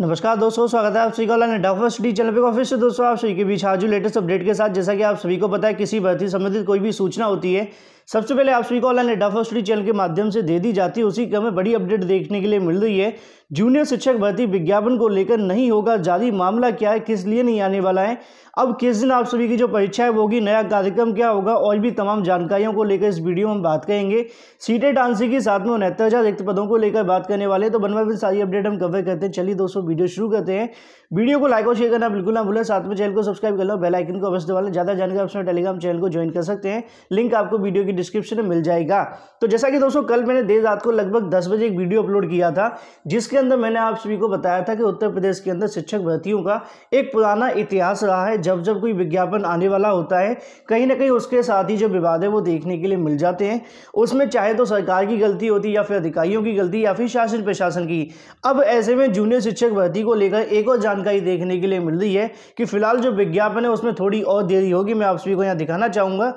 नमस्कार दोस्तों स्वागत है आप सभी का ऑनलाइन डाक चैनल पे ऑफिस से दोस्तों आप सभी के बीच आज लेटेस्ट अपडेट के साथ जैसा कि आप सभी को पता है किसी भर्ती संबंधित कोई भी सूचना होती है सबसे पहले आप सभी को ऑनलाइन अड्डा स्टडी चैनल के माध्यम से दे दी जाती है उसी क्रम में बड़ी अपडेट देखने के लिए मिल रही है जूनियर शिक्षक भर्ती विज्ञापन को लेकर नहीं होगा जारी मामला क्या है किस लिए नहीं आने वाला है अब किस दिन आप सभी की जो परीक्षा है होगी नया कार्यक्रम क्या होगा और भी तमाम जानकारियों को लेकर इस वीडियो में हम बात करेंगे सीटेट आंसी के साथ में उनहत्तर रिक्त पदों को लेकर बात करने वाले तो बनवा सारी अपडेट हम कवर करते हैं चलिए दोस्तों वीडियो शुरू करते हैं वीडियो को लाइक और शेयर करना बिल्कुल ना भूलें साथ में चैनल को सब्सक्राइब कर लो बेल आइकन को अवश्य दबा लें ज़्यादा जानकारी अपने टेलीग्राम चैनल को ज्वाइन कर सकते हैं लिंक आपको वीडियो की डिस्क्रिप्शन में मिल जाएगा तो जैसा कि दोस्तों कल मैंने देर रात को लगभग दस बजे एक वीडियो अपलोड किया था जिसके अंदर मैंने आप सभी को बताया था कि उत्तर प्रदेश के अंदर शिक्षक भर्तियों का एक पुराना इतिहास रहा है जब जब कोई विज्ञापन आने वाला होता है कहीं ना कहीं उसके साथ ही जो विवाद है वो देखने के लिए मिल जाते हैं उसमें चाहे तो सरकार की गलती होती या फिर अधिकारियों की गलती या फिर शासन प्रशासन की अब ऐसे में जूनियर शिक्षक भर्ती को लेकर एक और जान जानकारी देखने के लिए मिल रही है कि फ़िलहाल जो विज्ञापन है उसमें थोड़ी और देरी होगी मैं आप सभी को यहाँ दिखाना चाहूँगा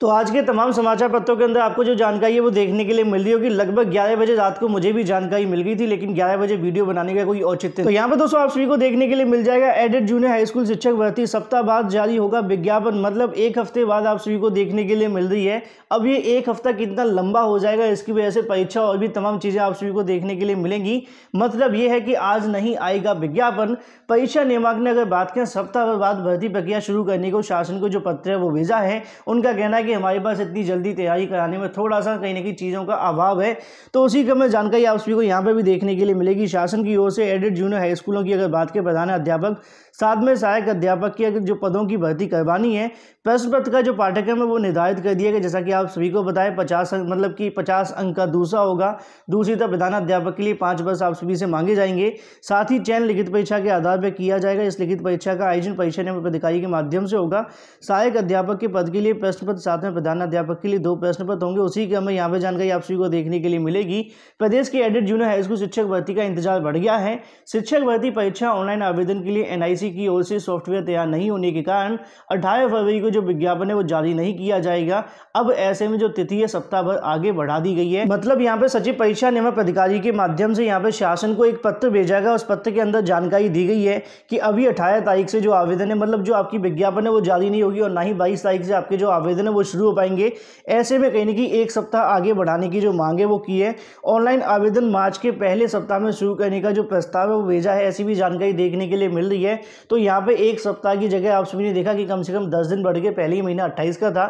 तो आज के तमाम समाचार पत्रों के अंदर आपको जो जानकारी है वो देखने के लिए मिल रही होगी लगभग ग्यारह बजे रात को मुझे भी जानकारी मिल गई थी लेकिन ग्यारह बजे वीडियो बनाने का कोई औचित्य तो यहाँ पर दोस्तों आप सभी को देखने के लिए मिल जाएगा एडेड जूनियर हाई स्कूल शिक्षक भर्ती सप्ताह बाद जारी होगा विज्ञापन मतलब एक हफ्ते बाद आप सभी को देखने के लिए मिल रही है अब ये एक हफ्ता कितना लंबा हो जाएगा इसकी वजह से परीक्षा और भी तमाम चीज़ें आप सभी को देखने के लिए मिलेंगी मतलब ये है कि आज नहीं आएगा विज्ञापन परीक्षा नियमांक ने अगर बात करें सप्ताह बाद भर्ती प्रक्रिया शुरू करने को शासन को जो पत्र है वो भेजा है उनका कहना है कि हमारे पास इतनी जल्दी तैयारी कराने में थोड़ा सा कहीं ना कहीं चीज़ों का अभाव है तो उसी क्रम में जानकारी आप सभी को यहाँ पर भी देखने के लिए मिलेगी शासन की ओर से एडेड जूनियर हाई स्कूलों की अगर बात करें प्रधान अध्यापक साथ में सहायक अध्यापक की जो पदों की भर्ती करवानी है प्रश्न पत्र का जो पाठ्यक्रम है वो निर्धारित कर दिया गया जैसा कि आप सभी को बताएं पचास अंक मतलब कि पचास अंक का दूसरा होगा दूसरी तरफ विधान अध्यापक के लिए पाँच वर्ष आप सभी से मांगे जाएंगे साथ ही चयन लिखित परीक्षा के आधार पर किया जाएगा इस लिखित परीक्षा का आयोजन परीक्षा नियम अधिकारी के माध्यम से होगा सहायक अध्यापक के पद के लिए प्रश्न पत्र साथ में प्रधान अध्यापक के लिए दो प्रश्न पत्र होंगे उसी के हमें यहाँ पर जानकारी आप सभी को देखने के लिए मिलेगी प्रदेश के एडेड जूनियर हाईस्कूल शिक्षक भर्ती का इंतजार बढ़ गया है शिक्षक भर्ती परीक्षा ऑनलाइन आवेदन के लिए एनआईसी यूजीसी की ओर से सॉफ्टवेयर तैयार नहीं होने के कारण अट्ठारह फरवरी को जो विज्ञापन है वो जारी नहीं किया जाएगा अब ऐसे में जो तिथि है सप्ताह भर आगे बढ़ा दी गई है मतलब यहाँ पे सचिव परीक्षा नियमक अधिकारी के माध्यम से यहाँ पे शासन को एक पत्र भेजा गया उस पत्र के अंदर जानकारी दी गई है कि अभी अठारह तारीख से जो आवेदन है मतलब जो आपकी विज्ञापन है वो जारी नहीं होगी और ना ही बाईस तारीख से आपके जो आवेदन है वो शुरू हो पाएंगे ऐसे में कहने की एक सप्ताह आगे बढ़ाने की जो मांग है वो की है ऑनलाइन आवेदन मार्च के पहले सप्ताह में शुरू करने का जो प्रस्ताव है वो भेजा है ऐसी भी जानकारी देखने के लिए मिल रही है तो यहाँ पे एक सप्ताह की जगह आप सभी ने देखा कि कम से कम दस दिन बढ़ के पहले ही महीना अट्ठाईस का था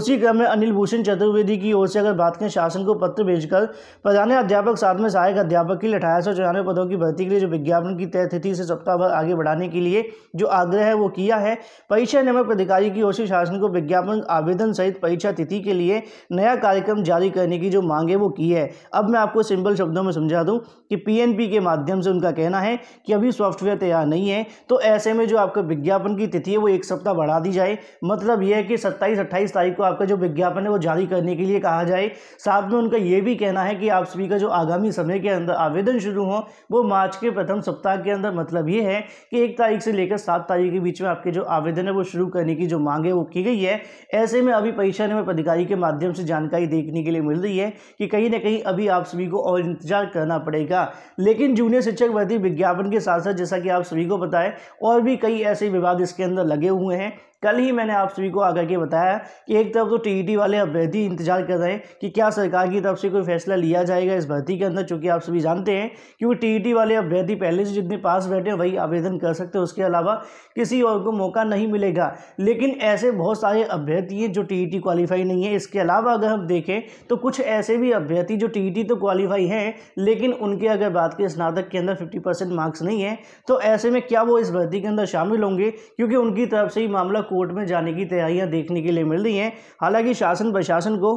उसी क्रम में अनिल भूषण चतुर्वेदी की ओर से अगर बात करें शासन को पत्र भेजकर प्रधान अध्यापक साथ में सहायक अध्यापक के लिए अठारह सौ चौरानवे पदों की भर्ती के लिए जो विज्ञापन की तय तिथि से सप्ताह भर आगे बढ़ाने के लिए जो आग्रह है वो किया है परीक्षा नियमक अधिकारी की ओर से शासन को विज्ञापन आवेदन सहित परीक्षा तिथि के लिए नया कार्यक्रम जारी करने की जो मांग है वो की है अब मैं आपको सिंपल शब्दों में समझा दूं कि पीएनपी के माध्यम से उनका कहना है कि अभी सॉफ्टवेयर तैयार नहीं है तो ऐसे में जो आपका विज्ञापन की तिथि है वो एक सप्ताह बढ़ा दी जाए मतलब यह है कि सत्ताईस अट्ठाईस तारीख को आपका जो विज्ञापन है वो जारी करने के लिए कहा जाए साथ में उनका यह भी कहना है कि आप सभी का जो आगामी समय के अंदर आवेदन शुरू हो वो मार्च के प्रथम सप्ताह के अंदर मतलब ये है कि एक तारीख से लेकर सात तारीख के बीच में आपके जो आवेदन है वो शुरू करने की जो मांग है वो की गई है ऐसे में अभी परीक्षा नियमित अधिकारी के माध्यम से जानकारी देखने के लिए मिल रही है कि कहीं ना कहीं अभी आप सभी को और इंतजार करना पड़ेगा लेकिन जूनियर शिक्षक भर्ती विज्ञापन के साथ साथ जैसा कि आप सभी को बताएं और भी कई ऐसे विवाद इसके अंदर लगे हुए हैं कल ही मैंने आप सभी को आकर के बताया कि एक तरफ तो टीईटी वाले अभ्यर्थी इंतजार कर रहे हैं कि क्या सरकार की तरफ से कोई फैसला लिया जाएगा इस भर्ती के अंदर चूँकि आप सभी जानते हैं कि वो टीईटी वाले अभ्यर्थी पहले से जितने पास बैठे वही आवेदन कर सकते हैं उसके अलावा किसी और को मौका नहीं मिलेगा लेकिन ऐसे बहुत सारे अभ्यर्थी हैं जो टी क्वालिफाई नहीं है इसके अलावा अगर हम देखें तो कुछ ऐसे भी अभ्यर्थी जो टी तो क्वालिफाई हैं लेकिन उनके अगर बात करें स्नातक के अंदर फिफ्टी मार्क्स नहीं है तो ऐसे में क्या वो इस भर्ती के अंदर शामिल होंगे क्योंकि उनकी तरफ से ही मामला कोर्ट में जाने की तैयारियां देखने के लिए मिल रही हैं हालांकि शासन प्रशासन को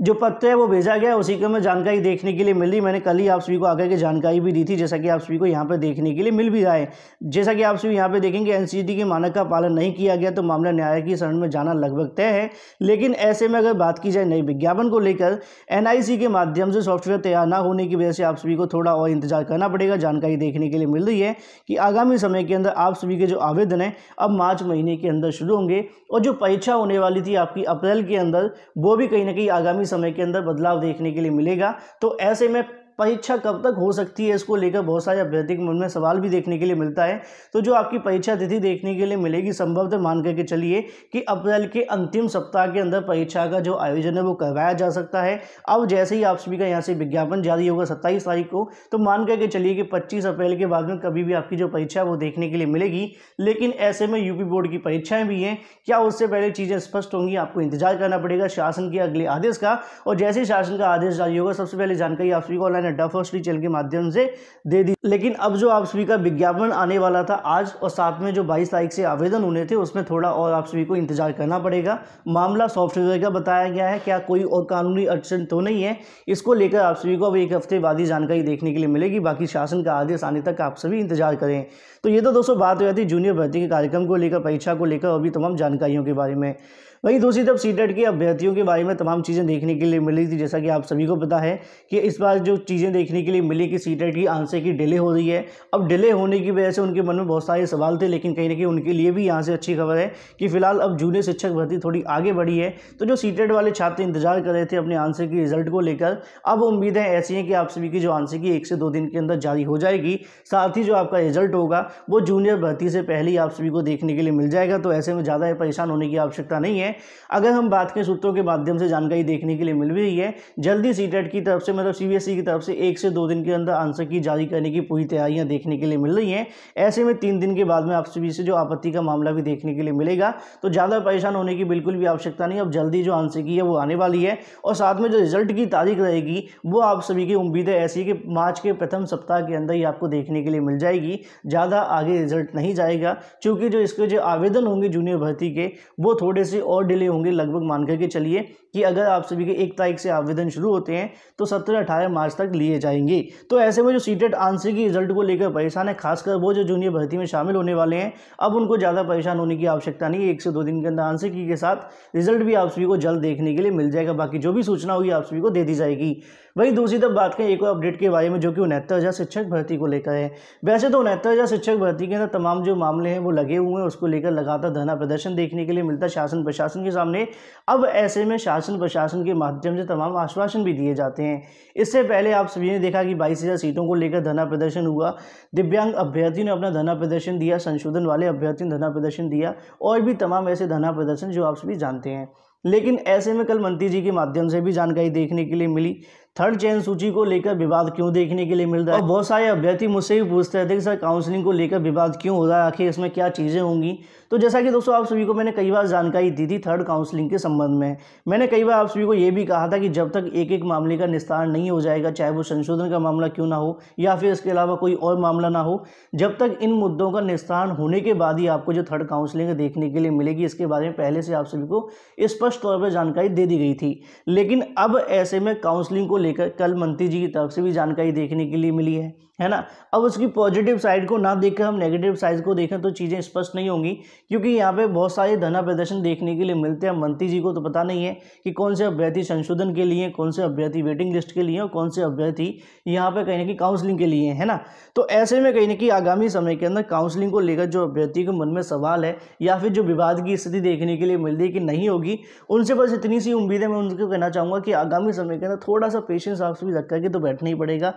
जो पत्र है वो भेजा गया उसी को मैं जानकारी देखने के लिए मिली मैंने कल ही आप सभी को आगे की जानकारी भी दी थी जैसा कि आप सभी को यहाँ पर देखने के लिए मिल भी रहा है जैसा कि आप सभी यहाँ पे देखेंगे एनसीटी के मानक का पालन नहीं किया गया तो मामला न्याय की शरण में जाना लगभग तय है लेकिन ऐसे में अगर बात की जाए नई विज्ञापन को लेकर एन के माध्यम से सॉफ्टवेयर तैयार ना होने की वजह से आप सभी को थोड़ा और इंतजार करना पड़ेगा जानकारी देखने के लिए मिल रही है कि आगामी समय के अंदर आप सभी के जो आवेदन हैं अब मार्च महीने के अंदर शुरू होंगे और जो परीक्षा होने वाली थी आपकी अप्रैल के अंदर वो भी कहीं ना कहीं आगामी समय के अंदर बदलाव देखने के लिए मिलेगा तो ऐसे में परीक्षा कब तक हो सकती है इसको लेकर बहुत सारे अभ्यर्थी के मन में सवाल भी देखने के लिए मिलता है तो जो आपकी परीक्षा तिथि देखने के लिए मिलेगी संभवतः मान करके चलिए कि अप्रैल के अंतिम सप्ताह के अंदर परीक्षा का जो आयोजन है वो करवाया जा सकता है अब जैसे ही आप सभी का यहाँ से विज्ञापन जारी होगा सत्ताईस तारीख को तो मान करके चलिए कि पच्चीस अप्रैल के बाद में कभी भी आपकी जो परीक्षा है वो देखने के लिए मिलेगी लेकिन ऐसे में यूपी बोर्ड की परीक्षाएं भी हैं क्या उससे पहले चीज़ें स्पष्ट होंगी आपको इंतजार करना पड़ेगा शासन के अगले आदेश का और जैसे ही शासन का आदेश जारी होगा सबसे पहले जानकारी आप सभी को ऑनलाइन है नड्डा फर्स्ट रीचैनल के माध्यम से दे दी लेकिन अब जो आप सभी का विज्ञापन आने वाला था आज और साथ में जो बाईस तारीख से आवेदन होने थे उसमें थोड़ा और आप सभी को इंतजार करना पड़ेगा मामला सॉफ्टवेयर का बताया गया है क्या कोई और कानूनी अड़चन तो नहीं है इसको लेकर आप सभी को अब एक हफ्ते बाद ही जानकारी देखने के लिए मिलेगी बाकी शासन का आदेश आने तक आप सभी इंतजार करें तो ये तो दोस्तों बात हो जाती जूनियर भर्ती के कार्यक्रम को लेकर परीक्षा को लेकर अभी तमाम जानकारियों के बारे में वहीं दूसरी तरफ सी के अभ्यर्थियों के बारे में तमाम चीज़ें देखने के लिए मिली थी जैसा कि आप सभी को पता है कि इस बार जो चीज़ें देखने के लिए मिली कि सी की आंसर की डिले हो रही है अब डिले होने की वजह से उनके मन में बहुत सारे सवाल थे लेकिन कहीं ना कहीं उनके लिए भी यहाँ से अच्छी खबर है कि फिलहाल अब जूनियर शिक्षक भर्ती थोड़ी आगे बढ़ी है तो जो सी वाले छात्र इंतजार कर रहे थे अपने आंसर के रिजल्ट को लेकर अब उम्मीदें ऐसी हैं कि आप सभी की जो आंसर की एक से दो दिन के अंदर जारी हो जाएगी साथ ही जो आपका रिजल्ट होगा वो जूनियर भर्ती से पहले ही आप सभी को देखने के लिए मिल जाएगा तो ऐसे में ज़्यादा परेशान होने की आवश्यकता नहीं है अगर हम बात करें सूत्रों के माध्यम से जानकारी देखने के लिए मिल रही है जल्दी सी e की तरफ से मतलब सी e की तरफ से एक से दो दिन के अंदर आंसर की जारी करने की पूरी तैयारियाँ देखने के लिए मिल रही हैं ऐसे में तीन दिन के बाद में आप सभी से जो आपत्ति का मामला भी देखने के लिए मिलेगा तो ज़्यादा परेशान होने की बिल्कुल भी आवश्यकता नहीं अब जल्दी जो आंसर की है वो आने वाली है और साथ में जो रिजल्ट की तारीख रहेगी वो आप सभी की उम्मीद है ऐसी कि मार्च के प्रथम सप्ताह के अंदर ही आपको देखने के लिए मिल जाएगी ज़्यादा आगे रिजल्ट नहीं जाएगा क्योंकि जो इसके जो आवेदन होंगे जूनियर भर्ती के वो थोड़े से और और डिले होंगे लगभग मान के चलिए कि अगर आप सभी के एक तारीख से आवेदन शुरू होते हैं तो सत्रह अठारह मार्च तक लिए जाएंगे तो ऐसे में जो सीटेट आंसर की रिजल्ट को लेकर परेशान है खासकर वो जो जूनियर भर्ती में शामिल होने वाले हैं अब उनको ज़्यादा परेशान होने की आवश्यकता नहीं है एक से दो दिन के अंदर आंसर की के साथ रिजल्ट भी आप सभी को जल्द देखने के लिए मिल जाएगा बाकी जो भी सूचना होगी आप सभी को दे दी जाएगी वहीं दूसरी तरफ बात करें एक और अपडेट के बारे में जो कि उनहत्तर हज़ार शिक्षक भर्ती को लेकर है वैसे तो उनहत्तर हज़ार शिक्षक भर्ती के अंदर तमाम जो मामले हैं वो लगे हुए हैं उसको लेकर लगातार धरना प्रदर्शन देखने के लिए मिलता है शासन प्रशासन के सामने अब ऐसे में शासन शासन प्रशासन के माध्यम से तमाम आश्वासन भी दिए जाते हैं इससे पहले आप सभी ने देखा कि बाईस हज़ार सीटों को लेकर धना प्रदर्शन हुआ दिव्यांग अभ्यर्थियों ने अपना धना प्रदर्शन दिया संशोधन वाले अभ्यर्थियों ने धना प्रदर्शन दिया और भी तमाम ऐसे धना प्रदर्शन जो आप सभी जानते हैं लेकिन ऐसे में कल मंत्री जी के माध्यम से भी जानकारी देखने के लिए मिली थर्ड चयन सूची को लेकर विवाद क्यों देखने के लिए मिल रहा है और बहुत सारे अभ्यर्थी मुझसे भी पूछते रहते हैं कि सर काउंसलिंग को लेकर विवाद क्यों हो रहा है आखिर इसमें क्या चीज़ें होंगी तो जैसा कि दोस्तों आप सभी को मैंने कई बार जानकारी दी थी थर्ड काउंसलिंग के संबंध में मैंने कई बार आप सभी को यह भी कहा था कि जब तक एक एक मामले का निस्तारण नहीं हो जाएगा चाहे वो संशोधन का मामला क्यों ना हो या फिर इसके अलावा कोई और मामला ना हो जब तक इन मुद्दों का निस्तारण होने के बाद ही आपको जो थर्ड काउंसलिंग देखने के लिए मिलेगी इसके बारे में पहले से आप सभी को स्पष्ट तौर पर जानकारी दे दी गई थी लेकिन अब ऐसे में काउंसलिंग को लेकर कल मंत्री जी की तरफ से भी जानकारी देखने के लिए मिली है है ना अब उसकी पॉजिटिव साइड को ना देखकर हम नेगेटिव साइड को देखें तो चीज़ें स्पष्ट नहीं होंगी क्योंकि यहाँ पे बहुत सारे धना प्रदर्शन देखने के लिए मिलते हैं मंत्री जी को तो पता नहीं है कि कौन से अभ्यर्थी संशोधन के लिए कौन से अभ्यर्थी वेटिंग लिस्ट के लिए और कौन से अभ्यर्थी यहाँ पर कहीं ना कहीं काउंसलिंग के लिए है ना तो ऐसे में कहीं ना कहीं आगामी समय के अंदर काउंसलिंग को लेकर जो अभ्यर्थी के मन में सवाल है या फिर जो विवाद की स्थिति देखने के लिए मिल रही है कि नहीं होगी उनसे बस इतनी सी उम्मीद है मैं उनको कहना चाहूँगा कि आगामी समय के अंदर थोड़ा सा पेशेंस आपसे भी रख करके तो बैठना ही पड़ेगा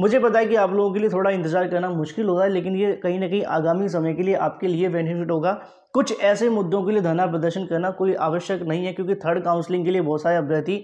मुझे पता है कि आप लोगों के लिए थोड़ा इंतज़ार करना मुश्किल होगा लेकिन ये कहीं ना कहीं आगामी समय के लिए आपके लिए बेनिफिट होगा कुछ ऐसे मुद्दों के लिए धरना प्रदर्शन करना कोई आवश्यक नहीं है क्योंकि थर्ड काउंसलिंग के लिए बहुत सारे अभ्यर्थी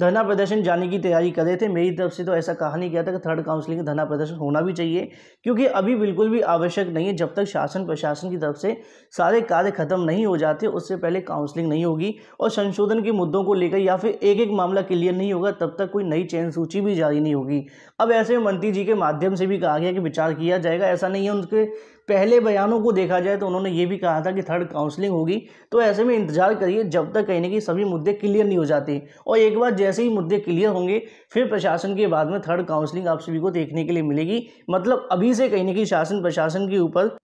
धरना प्रदर्शन जाने की तैयारी कर रहे थे मेरी तरफ से तो ऐसा कहा नहीं गया था कि थर्ड काउंसलिंग का धरना प्रदर्शन होना भी चाहिए क्योंकि अभी बिल्कुल भी आवश्यक नहीं है जब तक शासन प्रशासन की तरफ से सारे कार्य खत्म नहीं हो जाते उससे पहले काउंसलिंग नहीं होगी और संशोधन के मुद्दों को लेकर या फिर एक एक मामला क्लियर नहीं होगा तब तक कोई नई चयन सूची भी जारी नहीं होगी अब ऐसे में मंत्री जी के माध्यम से भी कहा गया कि विचार किया जाएगा ऐसा नहीं है उनके पहले बयानों को देखा जाए तो उन्होंने ये भी कहा था कि थर्ड काउंसलिंग होगी तो ऐसे में इंतजार करिए जब तक कहीं ना कहीं सभी मुद्दे क्लियर नहीं हो जाते और एक बार जैसे ही मुद्दे क्लियर होंगे फिर प्रशासन के बाद में थर्ड काउंसलिंग आप सभी को देखने के लिए मिलेगी मतलब अभी से कहीं ना कहीं शासन प्रशासन के ऊपर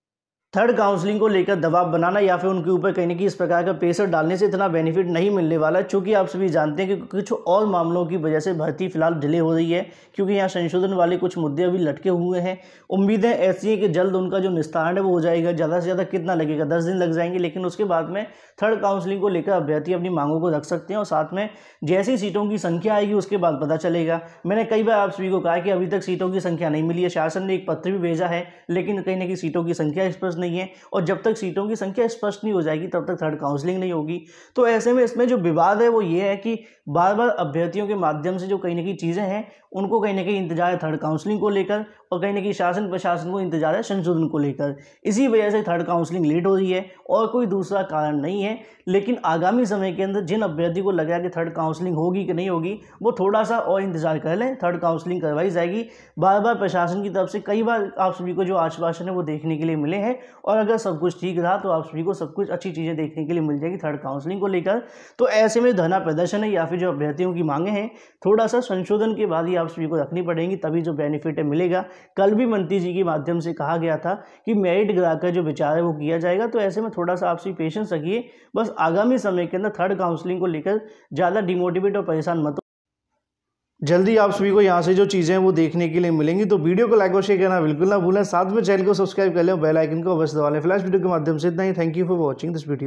थर्ड काउंसलिंग को लेकर दबाव बनाना या फिर उनके ऊपर कहने की इस प्रकार का प्रेशर डालने से इतना बेनिफिट नहीं मिलने वाला चूँकि आप सभी जानते हैं कि कुछ और मामलों की वजह से भर्ती फिलहाल डिले हो रही है क्योंकि यहाँ संशोधन वाले कुछ मुद्दे अभी लटके हुए हैं उम्मीदें ऐसी हैं कि जल्द उनका जो निस्तारण है वो हो जाएगा ज़्यादा से ज़्यादा कितना लगेगा दस दिन लग जाएंगे लेकिन उसके बाद में थर्ड काउंसलिंग को लेकर अभ्यर्थी अपनी मांगों को रख सकते हैं और साथ में जैसी सीटों की संख्या आएगी उसके बाद पता चलेगा मैंने कई बार आप सभी को कहा कि अभी तक सीटों की संख्या नहीं मिली है शासन ने एक पत्र भी भेजा है लेकिन कहीं ना कहीं सीटों की संख्या इस पर नहीं है और जब तक सीटों की संख्या स्पष्ट नहीं हो जाएगी तब तक थर्ड काउंसलिंग नहीं होगी तो ऐसे में इसमें जो विवाद है वो ये है कि बार बार अभ्यर्थियों के माध्यम से जो कहीं ना कहीं चीज़ें हैं उनको कहीं ना कहीं इंतजार है थर्ड काउंसलिंग को लेकर और कहीं ना कहीं शासन प्रशासन को इंतजार है संशोधन को लेकर इसी वजह से थर्ड काउंसलिंग लेट हो रही है और कोई दूसरा कारण नहीं है लेकिन आगामी समय के अंदर जिन अभ्यर्थी को लग रहा है कि थर्ड काउंसलिंग होगी कि नहीं होगी वो थोड़ा सा और इंतजार कर लें थर्ड काउंसलिंग करवाई जाएगी बार बार प्रशासन की तरफ से कई बार आप सभी को जो आश्वासन है वो देखने के लिए मिले हैं और अगर सब कुछ ठीक रहा तो आप सभी को सब कुछ अच्छी चीज़ें देखने के लिए मिल जाएगी थर्ड काउंसलिंग को लेकर तो ऐसे में धरना प्रदर्शन है या फिर जो अभ्यर्थियों की मांगे हैं थोड़ा सा संशोधन के बाद ही आप सभी को रखनी पड़ेगी तभी जो बेनिफिट है मिलेगा कल भी मंत्री जी के माध्यम से कहा गया था कि मेरिट गिरा का जो विचार है वो किया जाएगा तो ऐसे में थोड़ा सा आप सभी पेशेंस रखिए बस आगामी समय के अंदर थर्ड काउंसलिंग को लेकर ज़्यादा डिमोटिवेट और परेशान मत जल्दी आप सभी को यहाँ से जो चीज़ें हैं वो देखने के लिए मिलेंगी तो वीडियो को लाइक और शेयर करना बिल्कुल ना भूलें साथ में चैनल को सब्सक्राइब कर लें बेल आइकन को अवश्य दबा लें फ्लैश वीडियो के माध्यम से इतना ही thank you for watching this video